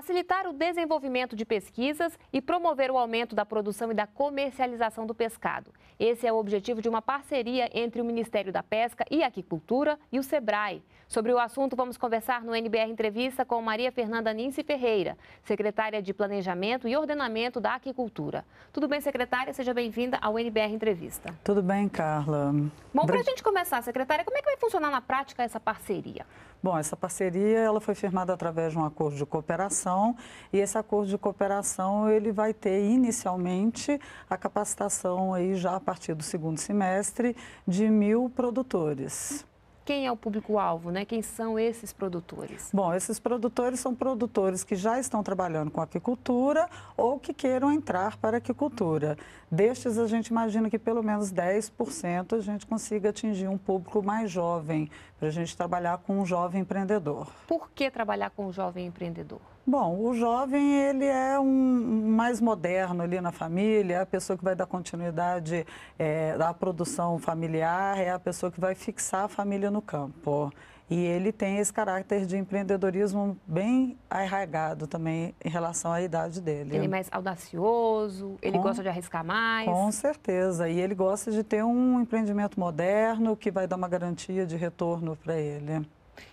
facilitar o desenvolvimento de pesquisas e promover o aumento da produção e da comercialização do pescado. Esse é o objetivo de uma parceria entre o Ministério da Pesca e Aquicultura e o SEBRAE. Sobre o assunto, vamos conversar no NBR Entrevista com Maria Fernanda Nince Ferreira, secretária de Planejamento e Ordenamento da Aquicultura. Tudo bem, secretária? Seja bem-vinda ao NBR Entrevista. Tudo bem, Carla. Bom, para a gente começar, secretária, como é que vai funcionar na prática essa parceria? Bom, essa parceria ela foi firmada através de um acordo de cooperação e esse acordo de cooperação ele vai ter inicialmente a capacitação aí já a partir do segundo semestre de mil produtores. Quem é o público-alvo, né? Quem são esses produtores? Bom, esses produtores são produtores que já estão trabalhando com aquicultura ou que queiram entrar para a aquicultura. Destes, a gente imagina que pelo menos 10% a gente consiga atingir um público mais jovem, para a gente trabalhar com um jovem empreendedor. Por que trabalhar com um jovem empreendedor? Bom, o jovem ele é um mais moderno ali na família, é a pessoa que vai dar continuidade é, à produção familiar, é a pessoa que vai fixar a família no campo. E ele tem esse caráter de empreendedorismo bem arraigado também em relação à idade dele. Ele é mais audacioso, ele com, gosta de arriscar mais. Com certeza. E ele gosta de ter um empreendimento moderno que vai dar uma garantia de retorno para ele.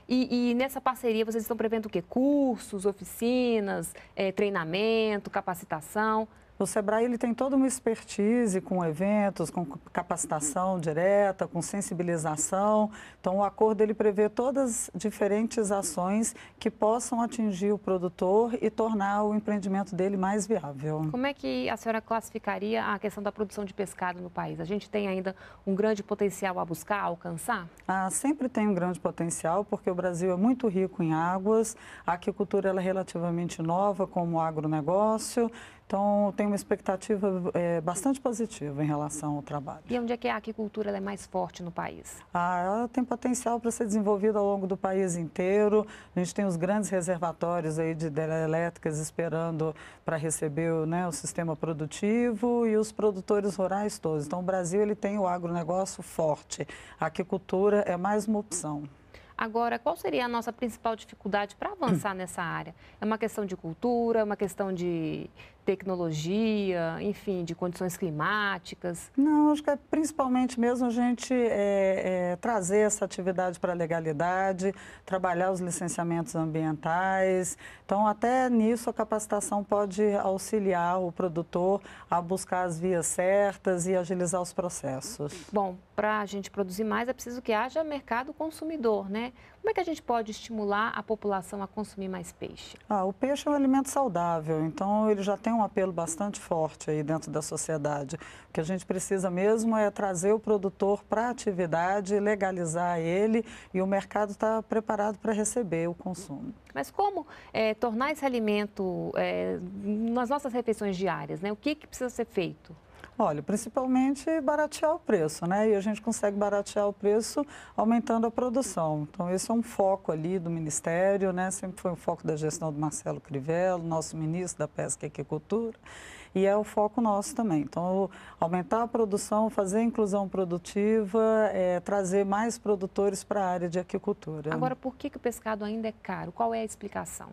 E, e, nessa parceria vocês estão prevendo o quê? Cursos, oficinas, é, treinamento, capacitação? O Sebrae ele tem toda uma expertise com eventos, com capacitação direta, com sensibilização. Então, o acordo ele prevê todas as diferentes ações que possam atingir o produtor e tornar o empreendimento dele mais viável. Como é que a senhora classificaria a questão da produção de pescado no país? A gente tem ainda um grande potencial a buscar, a alcançar? Ah, sempre tem um grande potencial, porque o Brasil é muito rico em águas, a aquicultura ela é relativamente nova como agronegócio. Então, tem uma expectativa é, bastante positiva em relação ao trabalho. E onde é que a aquicultura é mais forte no país? Ah, ela tem potencial para ser desenvolvida ao longo do país inteiro. A gente tem os grandes reservatórios aí de hidrelétricas esperando para receber né, o sistema produtivo e os produtores rurais todos. Então, o Brasil ele tem o agronegócio forte. A aquicultura é mais uma opção. Agora, qual seria a nossa principal dificuldade para avançar hum. nessa área? É uma questão de cultura, uma questão de tecnologia, enfim, de condições climáticas? Não, acho que é principalmente mesmo a gente é, é, trazer essa atividade para a legalidade, trabalhar os licenciamentos ambientais. Então, até nisso, a capacitação pode auxiliar o produtor a buscar as vias certas e agilizar os processos. Bom, para a gente produzir mais, é preciso que haja mercado consumidor, né? Como é que a gente pode estimular a população a consumir mais peixe? Ah, o peixe é um alimento saudável, então ele já tem um apelo bastante forte aí dentro da sociedade. O que a gente precisa mesmo é trazer o produtor para a atividade, legalizar ele e o mercado está preparado para receber o consumo. Mas como é, tornar esse alimento é, nas nossas refeições diárias, né? O que, que precisa ser feito? Olha, principalmente baratear o preço, né? E a gente consegue baratear o preço aumentando a produção. Então, esse é um foco ali do Ministério, né? Sempre foi um foco da gestão do Marcelo Crivello, nosso ministro da Pesca e Aquicultura e é o foco nosso também. Então, aumentar a produção, fazer a inclusão produtiva, é, trazer mais produtores para a área de aquicultura. Agora, por que, que o pescado ainda é caro? Qual é a explicação?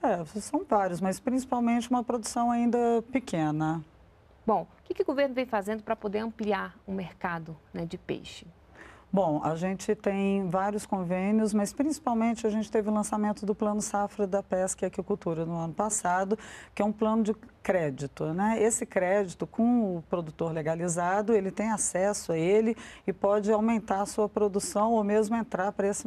É, são vários, mas principalmente uma produção ainda pequena. Bom, o que, que o governo vem fazendo para poder ampliar o mercado né, de peixe? Bom, a gente tem vários convênios, mas principalmente a gente teve o lançamento do Plano Safra da Pesca e Aquicultura no ano passado, que é um plano de crédito, né? Esse crédito com o produtor legalizado, ele tem acesso a ele e pode aumentar a sua produção ou mesmo entrar para esse,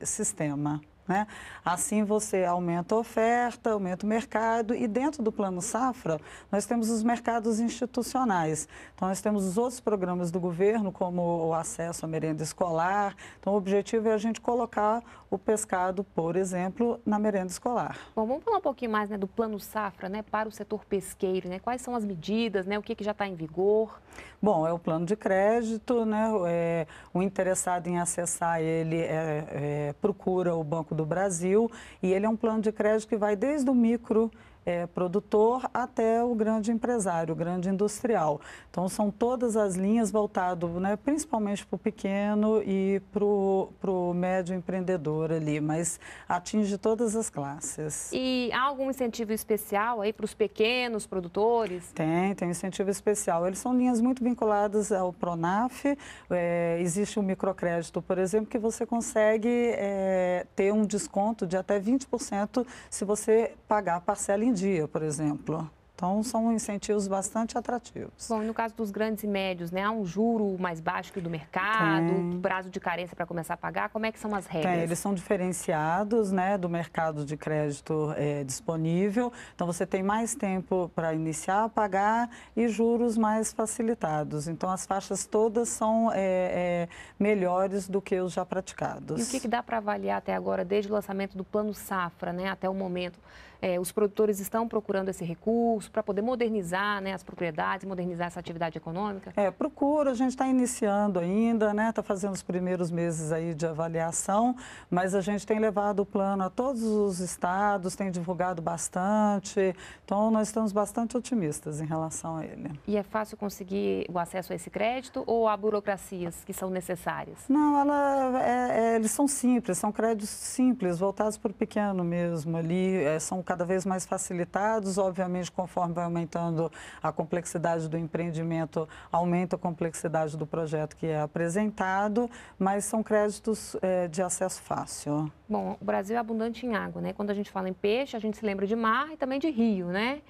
esse sistema. Né? Assim você aumenta a oferta, aumenta o mercado e dentro do Plano Safra nós temos os mercados institucionais. Então nós temos os outros programas do governo, como o acesso à merenda escolar. Então o objetivo é a gente colocar o pescado, por exemplo, na merenda escolar. Bom, vamos falar um pouquinho mais né, do Plano Safra né, para o setor pesqueiro. Né? Quais são as medidas, né, o que, que já está em vigor? Bom, é o plano de crédito, né, é, o interessado em acessar ele é, é, procura o Banco Banco do Brasil e ele é um plano de crédito que vai desde o micro é, produtor até o grande empresário, o grande industrial. Então, são todas as linhas voltadas né, principalmente para o pequeno e para o médio empreendedor ali, mas atinge todas as classes. E há algum incentivo especial aí para os pequenos produtores? Tem, tem incentivo especial. Eles são linhas muito vinculadas ao PRONAF. É, existe um microcrédito, por exemplo, que você consegue é, ter um desconto de até 20% se você pagar a parcela em dia, por exemplo. Então, são incentivos bastante atrativos. Bom, e no caso dos grandes e médios, né, há um juro mais baixo que o do mercado, Tem. prazo de carência para começar a pagar, como é que são as regras? Tem, eles são diferenciados né, do mercado de crédito é, disponível, então você tem mais tempo para iniciar a pagar e juros mais facilitados. Então, as faixas todas são é, é, melhores do que os já praticados. E o que, que dá para avaliar até agora, desde o lançamento do Plano Safra né, até o momento? É, os produtores estão procurando esse recurso para poder modernizar né, as propriedades, modernizar essa atividade econômica? É, procura, a gente está iniciando ainda, está né, tá fazendo os primeiros meses aí de avaliação, mas a gente tem levado o plano a todos os estados, tem divulgado bastante, então nós estamos bastante otimistas em relação a ele. E é fácil conseguir o acesso a esse crédito ou há burocracias que são necessárias? Não, ela, é, é, eles são simples, são créditos simples, voltados para o pequeno mesmo ali, é, são cada vez mais facilitados. Obviamente, conforme vai aumentando a complexidade do empreendimento, aumenta a complexidade do projeto que é apresentado, mas são créditos é, de acesso fácil. Bom, o Brasil é abundante em água, né? Quando a gente fala em peixe, a gente se lembra de mar e também de rio, né?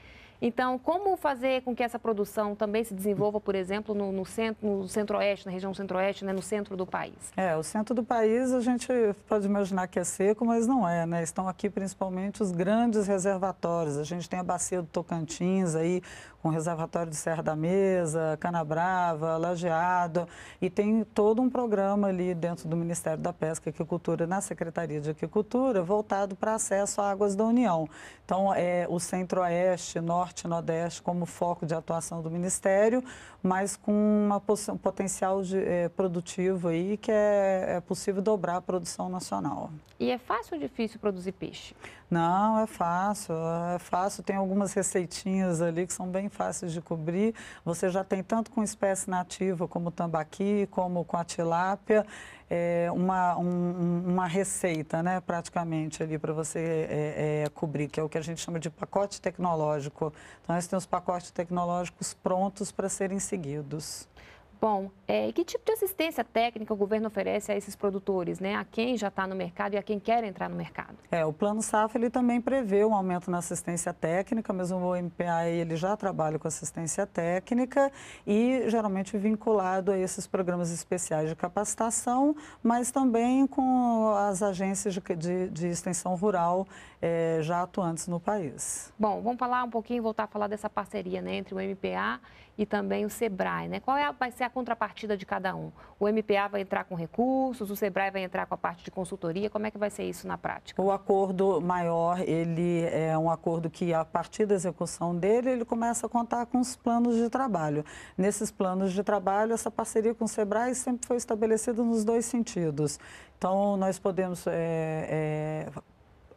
Então, como fazer com que essa produção também se desenvolva, por exemplo, no, no centro, no centro-oeste, na região centro-oeste, né, no centro do país? É, o centro do país a gente pode imaginar que é seco, mas não é, né? Estão aqui principalmente os grandes reservatórios. A gente tem a bacia do Tocantins aí, com reservatório de Serra da Mesa, Canabrava, Lajeado, e tem todo um programa ali dentro do Ministério da Pesca e Aquicultura, na Secretaria de Aquicultura, voltado para acesso a águas da União. Então, é, o centro-oeste, norte Norte e Nordeste como foco de atuação do Ministério, mas com uma um potencial de, é, produtivo aí que é, é, possível dobrar a produção nacional. E é fácil ou difícil produzir peixe? Não, é fácil, é fácil. Tem algumas receitinhas ali que são bem fáceis de cobrir. Você já tem tanto com espécie nativa como tambaqui, como com a tilápia. É uma, um, uma receita, né, praticamente, ali para você é, é, cobrir, que é o que a gente chama de pacote tecnológico. Então, eles têm os pacotes tecnológicos prontos para serem seguidos. Bom, é, que tipo de assistência técnica o governo oferece a esses produtores, né? A quem já está no mercado e a quem quer entrar no mercado? É, o Plano Safra ele também prevê um aumento na assistência técnica, mesmo o MPA ele já trabalha com assistência técnica e geralmente vinculado a esses programas especiais de capacitação, mas também com as agências de, de, de extensão rural é, já atuantes no país. Bom, vamos falar um pouquinho, voltar a falar dessa parceria né, entre o MPA e também o SEBRAE, né? Qual é, vai ser a contrapartida de cada um? O MPA vai entrar com recursos, o SEBRAE vai entrar com a parte de consultoria, como é que vai ser isso na prática? O acordo maior, ele é um acordo que a partir da execução dele, ele começa a contar com os planos de trabalho. Nesses planos de trabalho, essa parceria com o SEBRAE sempre foi estabelecida nos dois sentidos. Então, nós podemos é, é,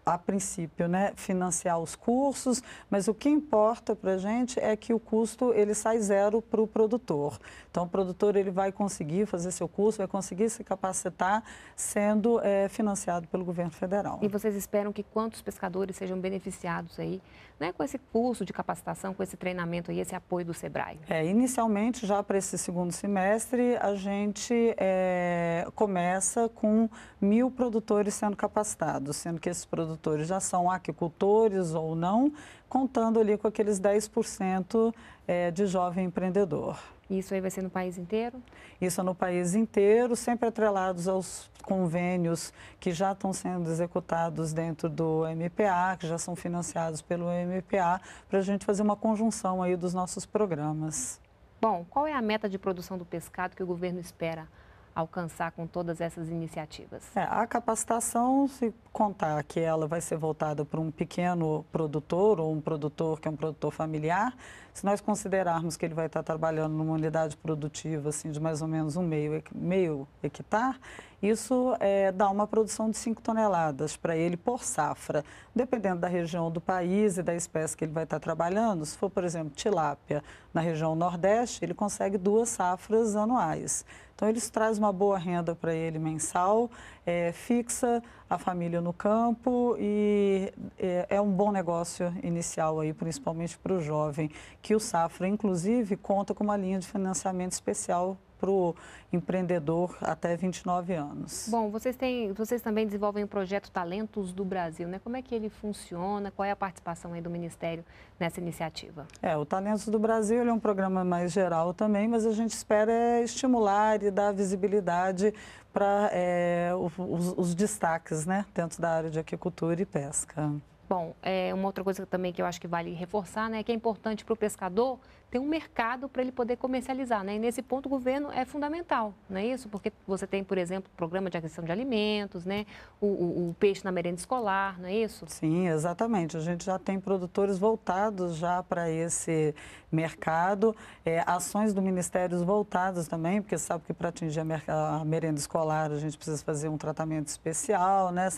a princípio, né, financiar os cursos, mas o que importa para a gente é que o custo ele sai zero para o produtor. Então, o produtor ele vai conseguir fazer seu curso, vai conseguir se capacitar, sendo é, financiado pelo governo federal. E vocês esperam que quantos pescadores sejam beneficiados aí, né, com esse curso de capacitação, com esse treinamento e esse apoio do Sebrae? É, inicialmente, já para esse segundo semestre, a gente é, começa com mil produtores sendo capacitados, sendo que esses produtores produtores já são aquicultores ou não, contando ali com aqueles 10% eh, de jovem empreendedor. Isso aí vai ser no país inteiro? Isso é no país inteiro, sempre atrelados aos convênios que já estão sendo executados dentro do MPA, que já são financiados pelo MPA, para a gente fazer uma conjunção aí dos nossos programas. Bom, qual é a meta de produção do pescado que o governo espera alcançar com todas essas iniciativas? É, a capacitação, se contar que ela vai ser voltada para um pequeno produtor ou um produtor que é um produtor familiar, se nós considerarmos que ele vai estar trabalhando numa unidade produtiva assim, de mais ou menos um meio, meio hectare, isso é, dá uma produção de 5 toneladas para ele por safra. Dependendo da região do país e da espécie que ele vai estar trabalhando, se for, por exemplo, tilápia na região nordeste, ele consegue duas safras anuais. Então, isso traz uma boa renda para ele mensal, é, fixa a família no campo e é, é um bom negócio inicial aí, principalmente para o jovem, que o Safra, inclusive, conta com uma linha de financiamento especial para o empreendedor até 29 anos. Bom, vocês, têm, vocês também desenvolvem o projeto Talentos do Brasil, né? Como é que ele funciona? Qual é a participação aí do Ministério nessa iniciativa? É, o Talentos do Brasil é um programa mais geral também, mas a gente espera é estimular e dar visibilidade para é, os, os destaques, né? Dentro da área de aquicultura e pesca. Bom, é, uma outra coisa também que eu acho que vale reforçar, né, é que é importante para o pescador ter um mercado para ele poder comercializar, né? E nesse ponto o governo é fundamental, não é isso? Porque você tem, por exemplo, o programa de aquisição de alimentos, né? O, o, o, peixe na merenda escolar, não é isso? Sim, exatamente. A gente já tem produtores voltados já para esse mercado, é, ações do Ministério voltadas também, porque sabe que para atingir a, a merenda escolar a gente precisa fazer um tratamento especial, né?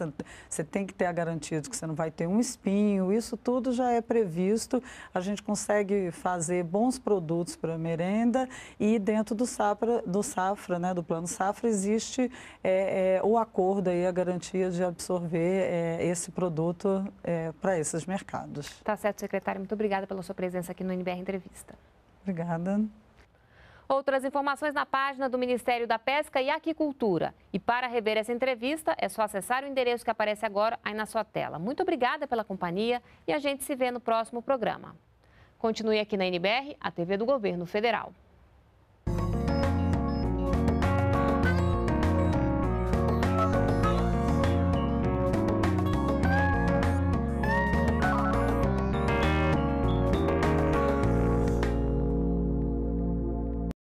Você tem que ter a garantia de que você não vai ter um espinho, isso tudo já é previsto. A gente consegue fazer bons produtos para merenda e dentro do safra, do safra, né, do plano safra, existe é, é, o acordo e a garantia de absorver é, esse produto é, para esses mercados. Tá certo, secretário. Muito obrigada pela sua presença aqui no NBR Entrevista. Obrigada. Outras informações na página do Ministério da Pesca e Aquicultura. E para rever essa entrevista, é só acessar o endereço que aparece agora aí na sua tela. Muito obrigada pela companhia e a gente se vê no próximo programa. Continue aqui na NBR, a TV do Governo Federal.